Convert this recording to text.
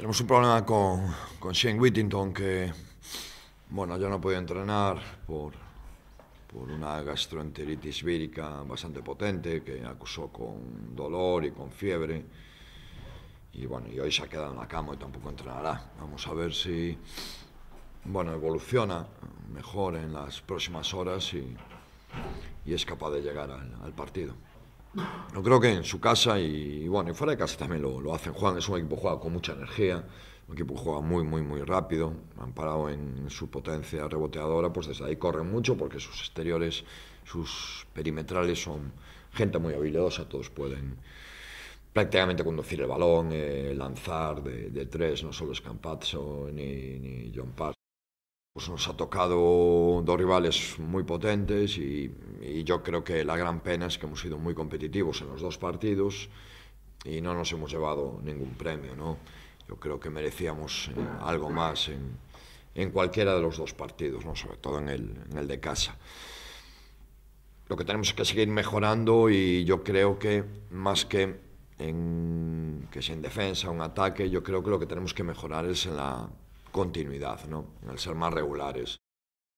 Tenemos un problema con, con Shane Whittington que, bueno, ya no podido entrenar por, una gastroenteritis vírica bastante potente que acusó con dolor y con fiebre. Y bueno, y hoy se ha quedado en la cama y tampoco entrenará. Vamos a ver si, bueno, evoluciona mejor en las próximas horas y, es capaz de llegar al partido. Yo creo que en su casa y, bueno, y fuera de casa también lo, lo, hacen. Juan es un equipo que juega con mucha energía, un equipo que juega muy, muy, muy rápido. Han parado en su potencia reboteadora, pues desde ahí corren mucho porque sus exteriores, sus perimetrales son gente muy habilidosa, todos pueden prácticamente conducir el balón, eh, lanzar de, tres, no solo Scampazzo ni, ni John Park pues nos ha tocado dos rivales muy potentes y, yo creo que la gran pena es que hemos sido muy competitivos en los dos partidos y no nos hemos llevado ningún premio, ¿no? Yo creo que merecíamos eh, algo más en, en, cualquiera de los dos partidos, ¿no? Sobre todo en el, de casa. Lo que tenemos es que seguir mejorando y yo creo que más que en, que sea en defensa, un ataque, yo creo que lo que tenemos que mejorar es en la continuidad, ¿no? El ser más regulares.